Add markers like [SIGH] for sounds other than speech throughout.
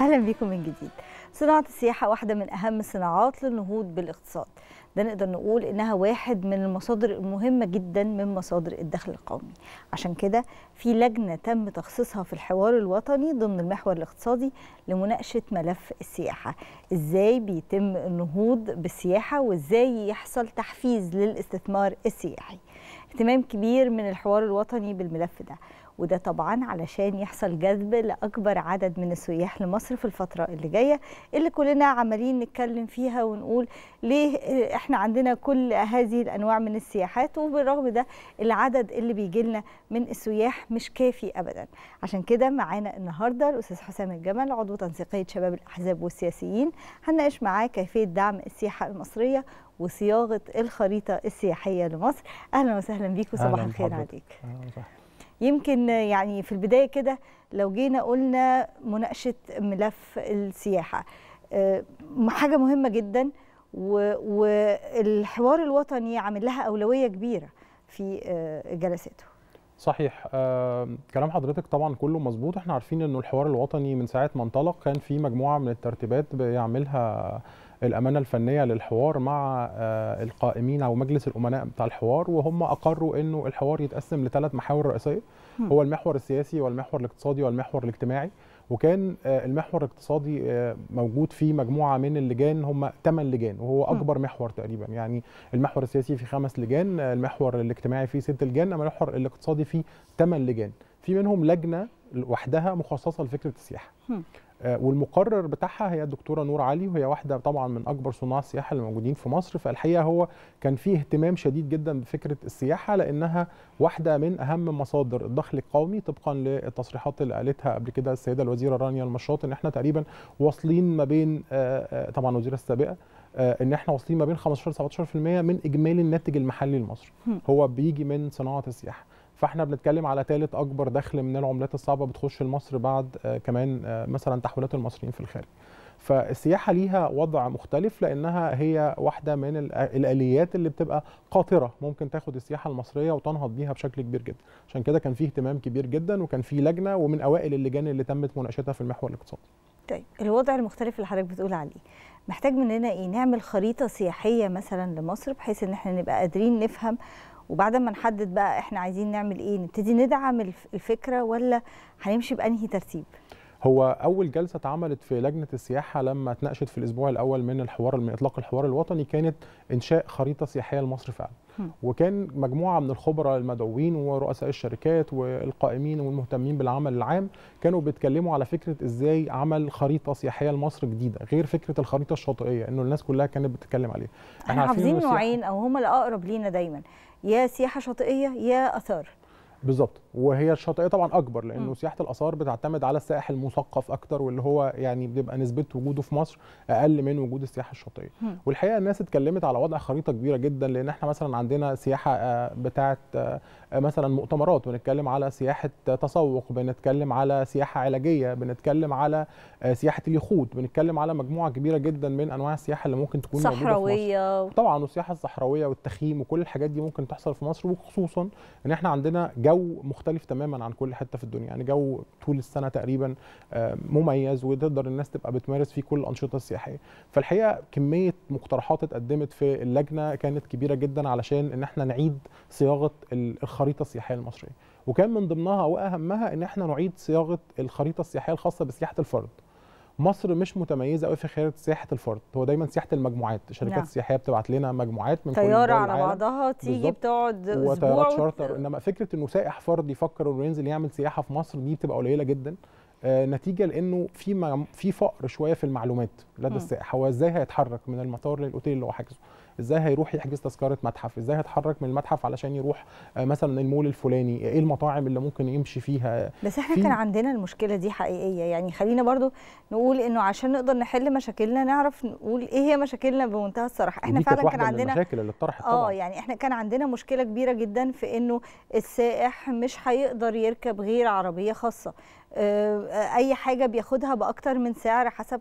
اهلا بيكم من جديد صناعه السياحه واحده من اهم الصناعات للنهوض بالاقتصاد ده نقدر نقول انها واحد من المصادر المهمه جدا من مصادر الدخل القومي عشان كده في لجنه تم تخصيصها في الحوار الوطني ضمن المحور الاقتصادي لمناقشه ملف السياحه ازاي بيتم النهوض بالسياحه وازاي يحصل تحفيز للاستثمار السياحي اهتمام كبير من الحوار الوطني بالملف ده وده طبعا علشان يحصل جذب لاكبر عدد من السياح لمصر في الفتره اللي جايه اللي كلنا عمالين نتكلم فيها ونقول ليه احنا عندنا كل هذه الانواع من السياحات وبالرغم ده العدد اللي بيجي لنا من السياح مش كافي ابدا عشان كده معانا النهارده الاستاذ حسام الجمل عضو تنسيقيه شباب الاحزاب والسياسيين هنناقش معاه كيفيه دعم السياحه المصريه وصياغه الخريطه السياحيه لمصر اهلا وسهلا بيك وصباح الخير عليك أهلا يمكن يعني في البدايه كده لو جينا قلنا مناقشه ملف السياحه آه، حاجه مهمه جدا والحوار الوطني عامل لها اولويه كبيره في آه، جلساته صحيح آه، كلام حضرتك طبعا كله مظبوط احنا عارفين انه الحوار الوطني من ساعه ما انطلق كان في مجموعه من الترتيبات بيعملها الامانه الفنيه للحوار مع آه، القائمين او مجلس الامناء بتاع الحوار وهم اقروا انه الحوار يتقسم لثلاث محاور رئيسيه هو المحور السياسي والمحور الاقتصادي والمحور الاجتماعي وكان آه، المحور الاقتصادي آه، موجود فيه مجموعه من اللجان هم 8 لجان وهو اكبر محور تقريبا يعني المحور السياسي فيه خمس لجان المحور الاجتماعي فيه ست لجان اما المحور الاقتصادي فيه 8 لجان في منهم لجنه لوحدها مخصصه لفكره السياحه آه، والمقرر بتاعها هي الدكتوره نور علي وهي واحده طبعا من اكبر صناع السياحه اللي موجودين في مصر فالحقيقه هو كان فيه اهتمام شديد جدا بفكره السياحه لانها واحده من اهم مصادر الدخل القومي طبقا للتصريحات اللي قالتها قبل كده السيده الوزيره رانيا المشاط ان احنا تقريبا واصلين ما بين آه، آه، طبعا الوزيره السابقه ان احنا واصلين ما بين 15 17% من اجمالي الناتج المحلي لمصر هو بيجي من صناعه السياحه فاحنا بنتكلم على ثالث اكبر دخل من العملات الصعبه بتخش لمصر بعد آه، كمان آه، مثلا تحويلات المصريين في الخارج فالسياحه ليها وضع مختلف لانها هي واحده من آه، الاليات اللي بتبقى قاطره ممكن تاخد السياحه المصريه وتنهض بيها بشكل كبير جدا عشان كده كان في اهتمام كبير جدا وكان في لجنه ومن اوائل اللجان اللي تمت مناقشتها في المحور الاقتصادي طيب الوضع المختلف اللي حضرتك بتقول عليه محتاج مننا ايه نعمل خريطه سياحيه مثلا لمصر بحيث ان احنا نبقى قادرين نفهم وبعد ما نحدد بقى احنا عايزين نعمل ايه نبتدي ندعم الفكره ولا هنمشي بانهي ترتيب هو اول جلسه اتعملت في لجنه السياحه لما اتناقشت في الاسبوع الاول من الحوار من اطلاق الحوار الوطني كانت انشاء خريطه سياحيه لمصر فعلا وكان مجموعه من الخبراء المدعوين ورؤساء الشركات والقائمين والمهتمين بالعمل العام كانوا بيتكلموا على فكره ازاي عمل خريطه سياحيه لمصر جديده غير فكره الخريطه الشاطئيه انه الناس كلها كانت بتتكلم عليها احنا حافظين نوعين او هما الاقرب لينا دايما يا سياحه شاطئيه يا اثار بالظبط وهي الشاطئيه طبعا اكبر لانه م. سياحه الاثار بتعتمد على السائح المثقف اكتر واللي هو يعني بيبقى نسبه وجوده في مصر اقل من وجود السياحه الشاطئيه م. والحقيقه الناس اتكلمت على وضع خريطه كبيره جدا لان احنا مثلا عندنا سياحه آه، بتاعه آه، مثلا مؤتمرات بنتكلم على سياحه تسوق بنتكلم على سياحه علاجيه بنتكلم على آه، سياحه اليخوت بنتكلم على مجموعه كبيره جدا من انواع السياحه اللي ممكن تكون صحراويه موجودة في مصر. طبعا والسياحه الصحراويه والتخييم وكل الحاجات دي ممكن تحصل في مصر وخصوصا ان احنا عندنا جو مختلف مختلف تماما عن كل حته في الدنيا يعني جو طول السنه تقريبا آه، مميز وتقدر الناس تبقى بتمارس فيه كل الانشطه السياحيه فالحقيقه كميه مقترحات اتقدمت في اللجنه كانت كبيره جدا علشان ان احنا نعيد صياغه الخريطه السياحيه المصريه وكان من ضمنها واهمها ان احنا نعيد صياغه الخريطه السياحيه الخاصه بسياحه الفرد مصر مش متميزه قوي في خيار سياحه الفرد هو دايما سياحه المجموعات الشركات نعم. السياحيه بتبعت لنا مجموعات من طياره على بعضها تيجي بتقعد اسبوع شارتر وت... انما فكره انه سائح فرد يفكر انه ينزل يعمل سياحه في مصر دي بتبقى قليله جدا آه نتيجه لانه في في فقر شويه في المعلومات لدى السائح هو ازاي هيتحرك من المطار للاوتيل اللي هو حاجزه ازاي هيروح يحجز تذكره متحف ازاي هيتحرك من المتحف علشان يروح آه، مثلا المول الفلاني ايه المطاعم اللي ممكن يمشي فيها بس احنا في... كان عندنا المشكله دي حقيقيه يعني خلينا برضو نقول انه عشان نقدر نحل مشاكلنا نعرف نقول ايه هي مشاكلنا بمنتهى الصراحه احنا فعلا كان عندنا المشاكل اللي اتطرحت اه يعني احنا كان عندنا مشكله كبيره جدا في انه السائح مش هيقدر يركب غير عربيه خاصه آه، اي حاجه بياخدها باكتر من سعر حسب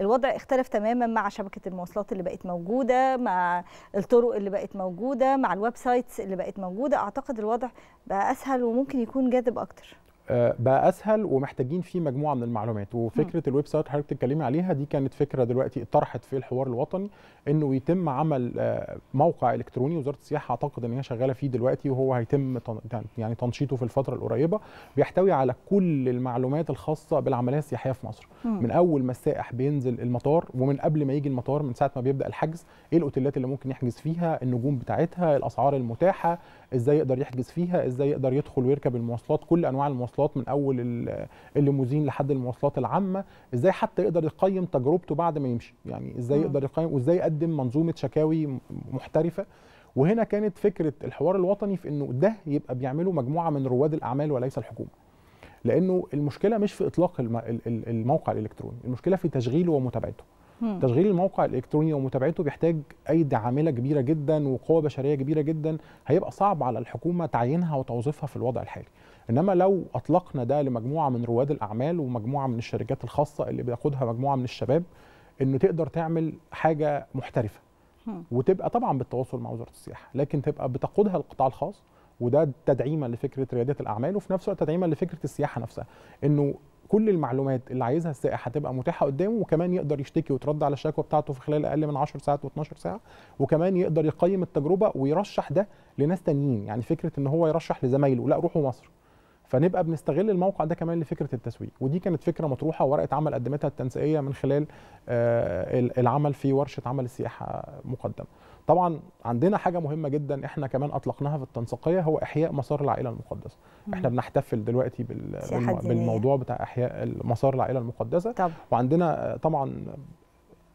الوضع اختلف تماما مع شبكه المواصلات اللي بقت موجوده مع مع الطرق اللي بقت موجوده مع الويب سايتس اللي بقت موجوده اعتقد الوضع بقى اسهل وممكن يكون جاذب اكتر بقى اسهل ومحتاجين فيه مجموعه من المعلومات وفكره الويب سايت حضرتك بتتكلمي عليها دي كانت فكره دلوقتي اتطرحت في الحوار الوطني انه يتم عمل آه، موقع الكتروني وزاره السياحه اعتقد ان هي شغاله فيه دلوقتي وهو هيتم يعني, يعني تنشيطه في الفتره القريبه بيحتوي على كل المعلومات الخاصه بالعمليه السياحيه في مصر من اول ما السائح بينزل المطار ومن قبل ما يجي المطار من ساعه ما بيبدا الحجز ايه الاوتيلات اللي ممكن يحجز فيها النجوم بتاعتها الاسعار المتاحه ازاي يقدر يحجز فيها ازاي يقدر يدخل ويركب المواصلات كل انواع المواصلات المواصلات من اول الليموزين لحد المواصلات العامه ازاي حتى يقدر يقيم تجربته بعد ما يمشي يعني ازاي يقدر يقيم وازاي يقدم منظومه شكاوي محترفه وهنا كانت فكره الحوار الوطني في انه ده يبقى بيعمله مجموعه من رواد الاعمال وليس الحكومه لانه المشكله مش في اطلاق الموقع الالكتروني المشكله في تشغيله ومتابعته تشغيل الموقع الالكتروني ومتابعته بيحتاج ايدي عامله كبيره جدا وقوه بشريه كبيره جدا هيبقى صعب على الحكومه تعيينها وتوظيفها في الوضع الحالي انما لو اطلقنا ده لمجموعه من رواد الاعمال ومجموعه من الشركات الخاصه اللي بياخدها مجموعه من الشباب انه تقدر تعمل حاجه محترفه وتبقى طبعا بالتواصل مع وزاره السياحه لكن تبقى بتقودها القطاع الخاص وده تدعيما لفكره رياده الاعمال وفي نفس الوقت تدعيما لفكره السياحه نفسها انه كل المعلومات اللي عايزها السائح هتبقى متاحه قدامه وكمان يقدر يشتكي ويترد على الشكوى بتاعته في خلال اقل من 10 ساعات و12 ساعه وكمان يقدر يقيم التجربه ويرشح ده لناس تانيين يعني فكره ان هو يرشح لزمايله لا روحوا مصر فنبقى بنستغل الموقع ده كمان لفكره التسويق ودي كانت فكره مطروحه ورقه عمل قدمتها التنسيقيه من خلال آه، العمل في ورشه عمل السياحه مقدمه طبعا عندنا حاجه مهمه جدا احنا كمان اطلقناها في التنسيقيه هو احياء مسار العائله المقدسه مم. احنا بنحتفل دلوقتي بالموضوع بتاع احياء مسار العائله المقدسه طب. وعندنا طبعا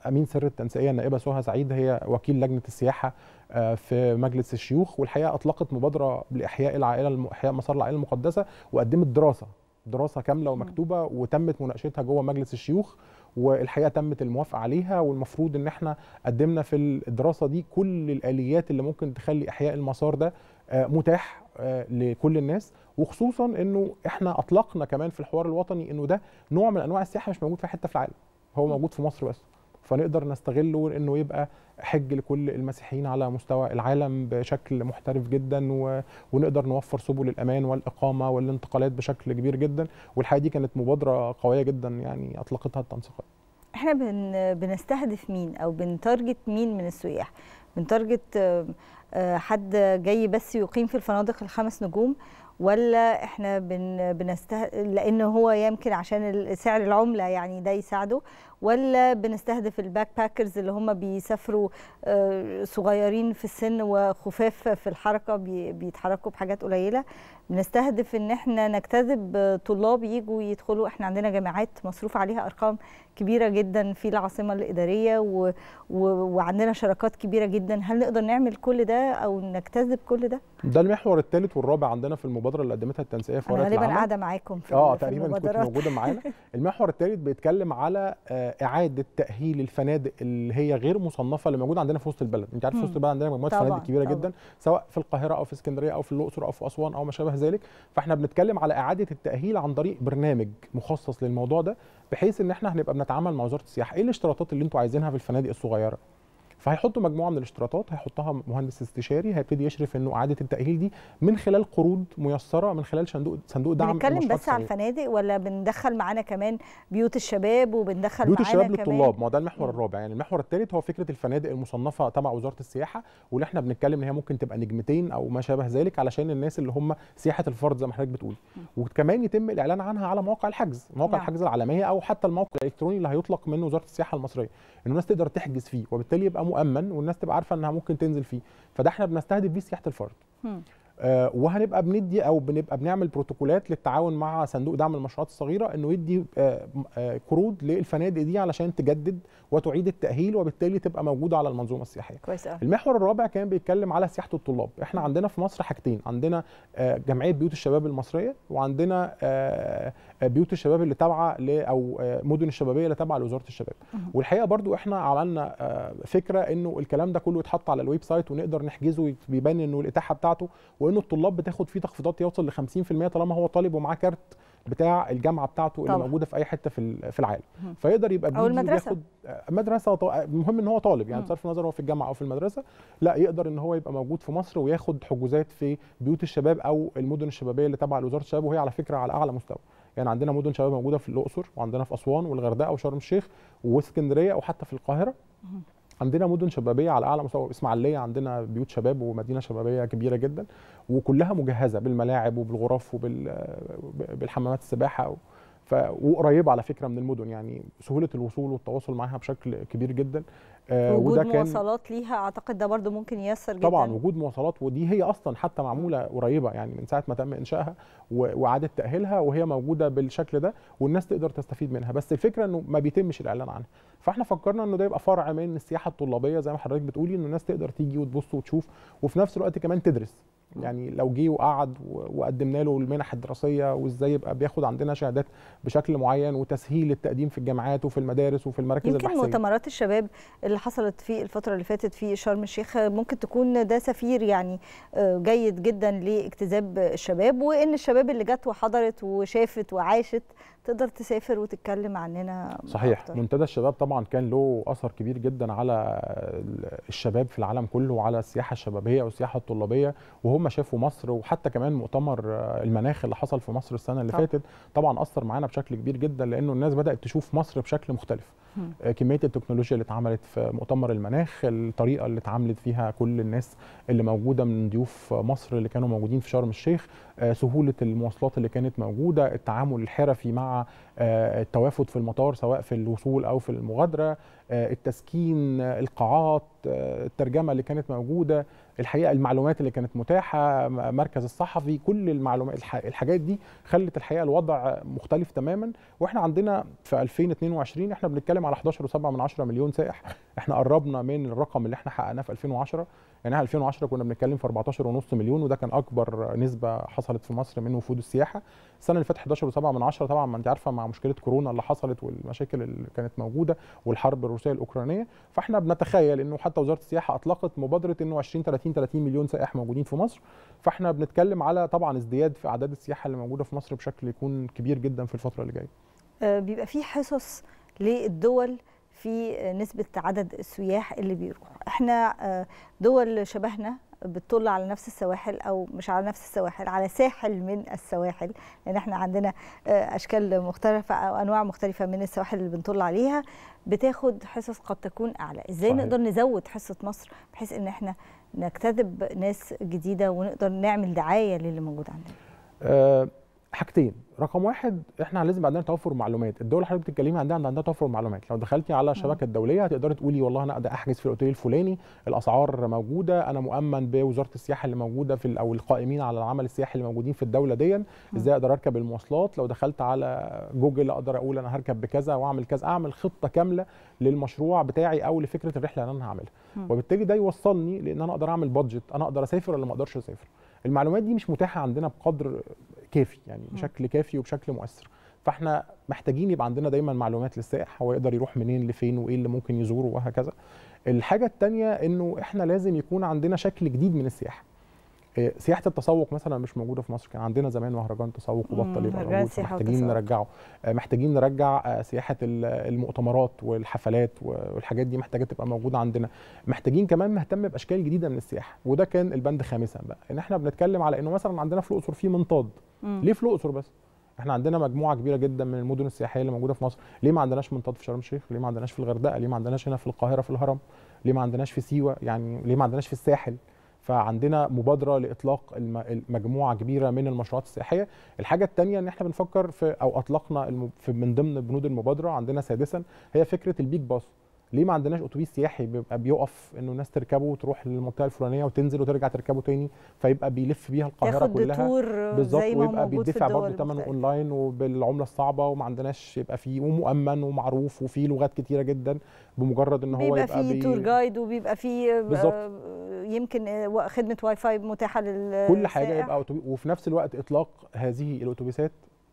امين سر التنسيقيه النائبه سهى سعيد هي وكيل لجنه السياحه آه، في مجلس الشيوخ والحقيقه اطلقت مبادره لاحياء العائله احياء مسار العائله المقدسه وقدمت دراسه دراسه كامله ومكتوبه وتمت مناقشتها جوه مجلس الشيوخ والحقيقه تمت الموافقه عليها والمفروض ان احنا قدمنا في الدراسه دي كل الاليات اللي ممكن تخلي احياء المسار ده آه، متاح آه، لكل الناس وخصوصا انه احنا اطلقنا كمان في الحوار الوطني انه ده نوع من انواع السياحه مش موجود في حته في العالم هو موجود في مصر بس فنقدر نستغله انه يبقى حج لكل المسيحيين على مستوى العالم بشكل محترف جدا و... ونقدر نوفر سبل الامان والاقامه والانتقالات بشكل كبير جدا والحقيقه دي كانت مبادره قويه جدا يعني اطلقتها التنسيقات. احنا بن... بنستهدف مين او بنتارجت مين من السياح؟ بنتارجت آه، حد جاي بس يقيم في الفنادق الخمس نجوم ولا احنا بن بنسته... لان هو يمكن عشان سعر العمله يعني ده يساعده ولا بنستهدف الباك باكرز اللي هم بيسافروا آه، صغيرين في السن وخفاف في الحركه بيتحركوا بحاجات قليله بنستهدف ان احنا نجتذب طلاب يجوا يدخلوا احنا عندنا جامعات مصروف عليها ارقام كبيره جدا في العاصمه الاداريه و... و... وعندنا شراكات كبيره جدا هل نقدر نعمل كل ده او نجتذب كل ده ده المحور الثالث والرابع عندنا في المبادره اللي قدمتها التنسيقيه في ورقه العمل غالبا قاعده معاكم في اه تقريبا كنت موجوده معانا [LAUGHS] المحور الثالث بيتكلم على آه، اعاده تاهيل الفنادق اللي هي غير مصنفه اللي موجوده عندنا في وسط البلد انت عارف في وسط البلد عندنا مجموعه فنادق كبيره طبعًا. جدا سواء في القاهره او في اسكندريه او في الاقصر او في اسوان او ما شابه ذلك فاحنا بنتكلم على اعاده التاهيل عن طريق برنامج مخصص للموضوع ده بحيث ان احنا هنبقى بنتعامل مع وزاره السياحه ايه الاشتراطات اللي انتوا عايزينها في الفنادق الصغيره فهيحطوا مجموعه من الاشتراطات هيحطها مهندس استشاري هيبتدي يشرف انه اعاده التاهيل دي من خلال قروض ميسره من خلال صندوق صندوق دعم بنتكلم بس على الفنادق ولا بندخل معانا كمان بيوت الشباب وبندخل بيوت الشباب للطلاب ما هو ده المحور الرابع يعني المحور الثالث هو فكره الفنادق المصنفه تبع وزاره السياحه واللي احنا بنتكلم ان هي ممكن تبقى نجمتين او ما شابه ذلك علشان الناس اللي هم سياحه الفرد زي ما حضرتك بتقول وكمان يتم الاعلان عنها على مواقع الحجز مواقع نعم. الحجز العالميه او حتى الموقع الالكتروني اللي هيطلق منه وزاره السياحه المصريه ان الناس تقدر تحجز فيه وبالتالي يبقى مؤمن والناس تبقى عارفه انها ممكن تنزل فيه فده احنا بنستهدف بيه سياحه الفرد آه، وهنبقى بندي او بنبقى بنعمل بروتوكولات للتعاون مع صندوق دعم المشروعات الصغيره انه يدي آه، آه، قروض للفنادق دي علشان تجدد وتعيد التاهيل وبالتالي تبقى موجوده على المنظومه السياحيه. كويس المحور الرابع كان بيتكلم على سياحه الطلاب، احنا عندنا في مصر حاجتين، عندنا جمعيه بيوت الشباب المصريه وعندنا بيوت الشباب اللي تابعه او مدن الشبابيه اللي تابعه لوزاره الشباب. والحقيقه برضو احنا عملنا فكره انه الكلام ده كله يتحط على الويب سايت ونقدر نحجزه ويبان انه الاتاحه بتاعته وان الطلاب بتاخد فيه تخفيضات يوصل ل 50% طالما هو طالب ومعاه كارت بتاع الجامعه بتاعته طبعا. اللي موجوده في اي حته في في العالم فيقدر يبقى او المدرسه ياخد مدرسه المهم ان هو طالب يعني بصرف النظر هو في الجامعه او في المدرسه لا يقدر ان هو يبقى موجود في مصر وياخد حجوزات في بيوت الشباب او المدن الشبابيه اللي تبع لوزاره الشباب وهي على فكره على اعلى مستوى يعني عندنا مدن شباب موجوده في الاقصر وعندنا في اسوان والغردقه وشرم الشيخ واسكندريه وحتى في القاهره عندنا مدن شبابيه على اعلى مستوى اسماعيليه عندنا بيوت شباب ومدينه شبابيه كبيره جدا وكلها مجهزه بالملاعب وبالغرف وبالحمامات السباحه وقريبه على فكره من المدن يعني سهوله الوصول والتواصل معاها بشكل كبير جدا آه، وجود كان مواصلات ليها اعتقد ده برضو ممكن ييسر جدا طبعا وجود مواصلات ودي هي اصلا حتى معموله قريبه يعني من ساعه ما تم انشائها واعاده تاهيلها وهي موجوده بالشكل ده والناس تقدر تستفيد منها بس الفكره انه ما بيتمش الاعلان عنها فاحنا فكرنا انه ده يبقى فرع من السياحه الطلابيه زي ما حضرتك بتقولي انه الناس تقدر تيجي وتبص وتشوف وفي نفس الوقت كمان تدرس يعني لو جه وقعد وقدمنا له المنح الدراسيه وازاي يبقى بياخد عندنا شهادات بشكل معين وتسهيل التقديم في الجامعات وفي المدارس وفي المراكز البحثيه يمكن مؤتمرات الشباب اللي حصلت في الفتره اللي فاتت في شرم الشيخ ممكن تكون ده سفير يعني آه، جيد جدا لاجتذاب الشباب وان الشباب اللي جت وحضرت وشافت وعاشت تقدر تسافر وتتكلم عننا صحيح أكتر. منتدى الشباب طبعا كان له اثر كبير جدا على الشباب في العالم كله وعلى السياحه الشبابيه والسياحه الطلابيه وهم شافوا مصر وحتى كمان مؤتمر آه، المناخ اللي حصل في مصر السنه اللي طب. فاتت طبعا اثر معانا بشكل كبير جدا لانه الناس بدات تشوف مصر بشكل مختلف آه، كميه التكنولوجيا اللي اتعملت في مؤتمر المناخ الطريقه اللي اتعاملت فيها كل الناس اللي موجوده من ضيوف مصر اللي كانوا موجودين في شرم الشيخ آه، سهوله المواصلات اللي كانت موجوده التعامل الحرفي مع آه، التوافد في المطار سواء في الوصول او في المغادره آه، التسكين آه، القاعات الترجمه اللي كانت موجوده الحقيقه المعلومات اللي كانت متاحه مركز الصحفي كل المعلومات الحاجات دي خلت الحقيقه الوضع مختلف تماما واحنا عندنا في 2022 احنا بنتكلم على 11.7 مليون سائح احنا قربنا من الرقم اللي احنا حققناه في 2010 يعني احنا 2010 كنا بنتكلم في 14.5 مليون وده كان اكبر نسبه حصلت في مصر من وفود السياحه السنه اللي فاتت 11 و7 من 10 طبعا ما انت عارفه مع مشكله كورونا اللي حصلت والمشاكل اللي كانت موجوده والحرب الروسيه الاوكرانيه فاحنا بنتخيل انه حتى وزاره السياحه اطلقت مبادره انه 20 30 30 مليون سائح موجودين في مصر فاحنا بنتكلم على طبعا ازدياد في اعداد السياحه اللي موجوده في مصر بشكل يكون كبير جدا في الفتره اللي جايه آه، بيبقى في حصص للدول في نسبه عدد السياح اللي بيروحوا احنا آه، دول شبهنا بتطل على نفس السواحل او مش على نفس السواحل على ساحل من السواحل لان احنا عندنا آه، اشكال مختلفه او انواع مختلفه من السواحل اللي بنطل عليها بتاخد حصص قد تكون اعلى ازاي صحيح. نقدر نزود حصه مصر بحيث ان احنا نجتذب ناس جديده ونقدر نعمل دعايه للي موجود عندنا آه، حاجتين رقم واحد احنا لازم عندنا توفر معلومات الدول اللي حضرتك بتتكلمي عندها عندها توفر معلومات لو دخلتي على شبكه الدوليه هتقدري تقولي والله انا ده احجز في الاوتيل الفلاني الاسعار موجوده انا مؤمن بوزاره السياحه اللي موجوده في او القائمين على العمل السياحي اللي موجودين في الدوله دي ازاي اقدر اركب المواصلات لو دخلت على جوجل اقدر اقول انا هركب بكذا واعمل كذا اعمل خطه كامله للمشروع بتاعي او لفكره الرحله اللي انا هعملها وبالتالي ده يوصلني لان انا اقدر اعمل بادجت انا اقدر اسافر ولا ما اقدرش اسافر المعلومات دي مش متاحه عندنا بقدر كافي يعني بشكل كافي وبشكل مؤثر فاحنا محتاجين يبقى عندنا دايما معلومات للسائح هو يقدر يروح منين لفين وايه اللي ممكن يزوره وهكذا الحاجه الثانيه انه احنا لازم يكون عندنا شكل جديد من السياحه آه، سياحه التسوق مثلا مش موجوده في مصر كان عندنا زمان مهرجان تسوق وبطل يبقى موجود محتاجين نرجعه آه، محتاجين نرجع آه، سياحه المؤتمرات والحفلات والحاجات دي محتاجه تبقى موجوده عندنا محتاجين كمان نهتم باشكال جديده من السياحه وده كان البند خامسا بقى ان احنا بنتكلم على انه مثلا عندنا في الاقصر في منطاد مم. ليه في الاقصر بس احنا عندنا مجموعه كبيره جدا من المدن السياحيه اللي موجوده في مصر ليه ما عندناش منطاد في شرم الشيخ ليه ما عندناش في الغردقه ليه ما عندناش هنا في القاهره في الهرم ليه ما عندناش في سيوه يعني ليه ما عندناش في الساحل فعندنا مبادره لاطلاق مجموعه كبيره من المشروعات السياحيه الحاجه الثانيه ان احنا بنفكر في او اطلقنا في من ضمن بنود المبادره عندنا سادسا هي فكره البيك باص ليه ما عندناش اتوبيس سياحي بيبقى بيقف انه الناس تركبه وتروح للمنطقه الفلانيه وتنزل وترجع تركبه تاني فيبقى بيلف بيها القاهره كلها بالظبط ويبقى بيدفع برضه ثمنه اونلاين وبالعمله الصعبه وما عندناش يبقى فيه ومؤمن ومعروف وفيه لغات كتيره جدا بمجرد ان هو بيبقى, يبقى فيه بي... تور جايد وبيبقى فيه بالظبط آه، يمكن آه، خدمه واي فاي متاحه لل كل حاجه يبقى وفي نفس الوقت اطلاق هذه الاتوبيسات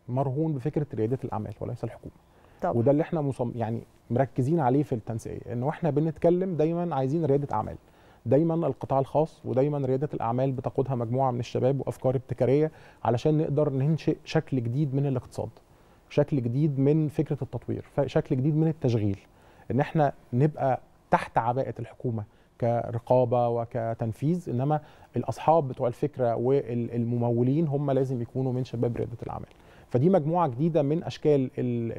مرهون بفكره رياده الاعمال وليس الحكومه طبعا. وده اللي احنا مصم يعني مركزين عليه في التنسيقيه انه احنا بنتكلم دايما عايزين رياده اعمال دايما القطاع الخاص ودايما رياده الاعمال بتقودها مجموعه من الشباب وافكار ابتكاريه علشان نقدر ننشئ شكل جديد من الاقتصاد شكل جديد من فكره التطوير شكل جديد من التشغيل ان احنا نبقى تحت عباءه الحكومه كرقابه وكتنفيذ انما الاصحاب بتوع الفكره والممولين هم لازم يكونوا من شباب رياده الاعمال فدي مجموعه جديده من اشكال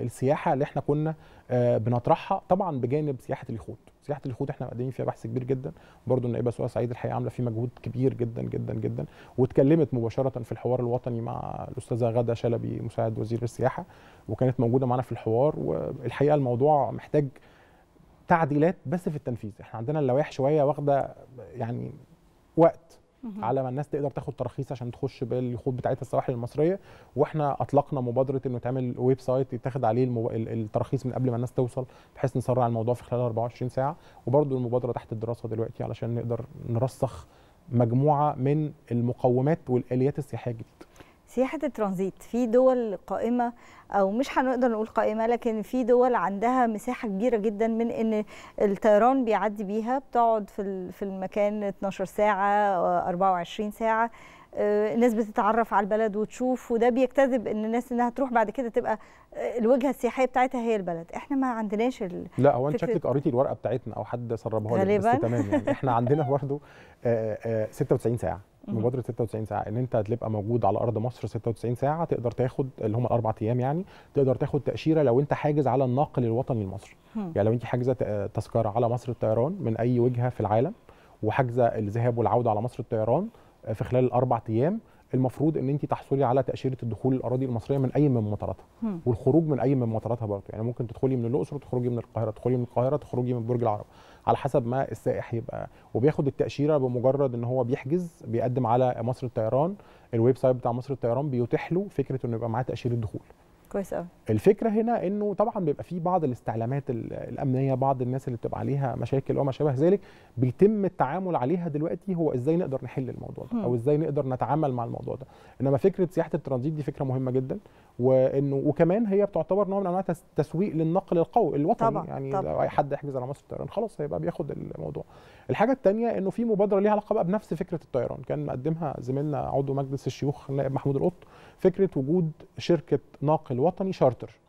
السياحه اللي احنا كنا آه، بنطرحها طبعا بجانب سياحه اليخوت سياحه اليخوت احنا مقدمين فيها بحث كبير جدا برضو النائبه سؤال سعيد الحقيقه عامله فيه مجهود كبير جدا جدا جدا واتكلمت مباشره في الحوار الوطني مع الاستاذه غاده شلبي مساعد وزير السياحه وكانت موجوده معانا في الحوار والحقيقه الموضوع محتاج تعديلات بس في التنفيذ احنا عندنا اللوائح شويه واخده يعني وقت على ما الناس تقدر تاخد تراخيص عشان تخش بالخوض بتاعتها السواحل المصريه واحنا اطلقنا مبادره انه تعمل ويب سايت يتاخد عليه المو... التراخيص من قبل ما الناس توصل بحيث نسرع الموضوع في خلال 24 ساعه وبرده المبادره تحت الدراسه دلوقتي علشان نقدر نرسخ مجموعه من المقومات والاليات السياحيه الجديده سياحة الترانزيت في دول قائمة أو مش هنقدر نقول قائمة لكن في دول عندها مساحة كبيرة جدا من إن الطيران بيعدي بيها بتقعد في في المكان 12 ساعة 24 ساعة آه، الناس بتتعرف على البلد وتشوف وده بيجتذب ان الناس انها تروح بعد كده تبقى آه، الوجهه السياحيه بتاعتها هي البلد احنا ما عندناش ال... لا هو انت شكلك قريتي الورقه بتاعتنا او حد سربها لك بس تمام يعني احنا عندنا برضه آه، 96 ساعه مبادره 96 ساعه ان انت تبقى موجود على ارض مصر 96 ساعه تقدر تاخد اللي هم الاربع ايام يعني تقدر تاخد تاشيره لو انت حاجز على الناقل الوطني المصري يعني لو انت حاجزه تذكره على مصر الطيران من اي وجهه في العالم وحاجزه الذهاب والعوده على مصر الطيران في خلال الاربع ايام المفروض ان انت تحصلي على تاشيره الدخول الاراضي المصريه من اي من مطاراتها والخروج من اي من مطاراتها برضه يعني ممكن تدخلي من الاقصر تخرجي من القاهره تدخلي من القاهره تخرجي من برج العرب على حسب ما السائح يبقى وبياخد التاشيره بمجرد ان هو بيحجز بيقدم على مصر الطيران الويب سايت بتاع مصر الطيران بيتيح له فكره انه يبقى معاه تاشيره دخول كويس قوي الفكره هنا انه طبعا بيبقى في بعض الاستعلامات الامنيه بعض الناس اللي بتبقى عليها مشاكل وما شابه ذلك بيتم التعامل عليها دلوقتي هو ازاي نقدر نحل الموضوع ده او ازاي نقدر نتعامل مع الموضوع ده انما فكره سياحه الترانزيت دي فكره مهمه جدا وانه وكمان هي بتعتبر نوع من انواع تسويق للنقل القوي الوطني طبعا يعني طبعا. لو اي حد يحجز على مصر الطيران خلاص هيبقى بياخد الموضوع الحاجه الثانيه انه في مبادره ليها علاقه بقى بنفس فكره الطيران كان مقدمها زميلنا عضو مجلس الشيوخ النائب محمود القط فكره وجود شركه ناقل وطني شارتر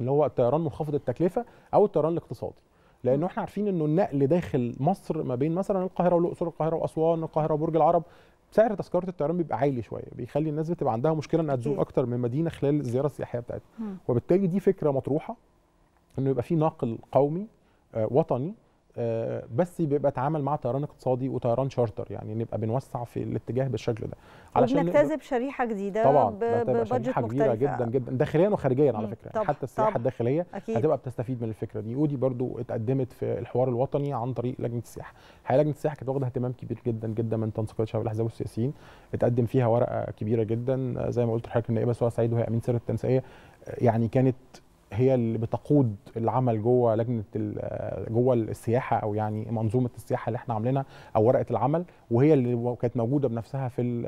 اللي هو الطيران منخفض التكلفه او الطيران الاقتصادي لانه احنا عارفين انه النقل داخل مصر ما بين مثلا القاهره والاقصر القاهره واسوان القاهره وبرج العرب سعر تذكره الطيران بيبقى عالي شويه بيخلي الناس بتبقى عندها مشكله انها تزور اكتر من مدينه خلال الزياره السياحيه بتاعتها وبالتالي دي فكره مطروحه انه يبقى في ناقل قومي آه، وطني آه، بس بيبقى اتعامل مع طيران اقتصادي وطيران شارتر يعني نبقى بنوسع في الاتجاه بالشكل ده علشان نجتذب شريحه جديده طبعا ببادجت شريحه كبيره جدا جدا داخليا وخارجيا على فكره طب حتى السياحه الداخليه أكيد. هتبقى بتستفيد من الفكره دي ودي برضو اتقدمت في الحوار الوطني عن طريق لجنه السياحه الحقيقه لجنه السياحه كانت واخده اهتمام كبير جدا جدا من تنسيقات شباب الاحزاب والسياسيين اتقدم فيها ورقه كبيره جدا زي ما قلت لحضرتك النائبه سواء سعيد وهي امين سر التنسيقيه يعني كانت هي اللي بتقود العمل جوه لجنه جوه السياحه او يعني منظومه السياحه اللي احنا عاملينها او ورقه العمل وهي اللي كانت موجوده بنفسها في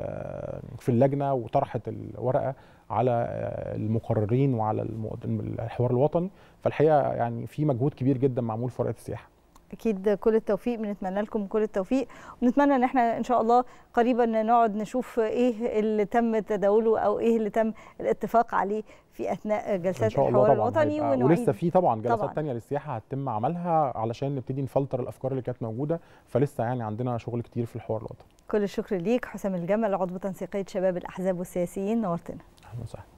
في اللجنه وطرحت الورقه على آه، المقررين وعلى الحوار الوطني فالحقيقه يعني في مجهود كبير جدا معمول في ورقه السياحه اكيد كل التوفيق بنتمنى لكم كل التوفيق ونتمنى ان احنا ان شاء الله قريبا نقعد نشوف ايه اللي تم تداوله او ايه اللي تم الاتفاق عليه في اثناء جلسات الحوار الوطني ولسه في طبعا جلسات طبعًا. تانية للسياحه هتتم عملها علشان نبتدي نفلتر الافكار اللي كانت موجوده فلسه يعني عندنا شغل كتير في الحوار الوطني كل الشكر ليك حسام الجمل عضو تنسيقيه شباب الاحزاب والسياسيين نورتنا اهلا وسهلا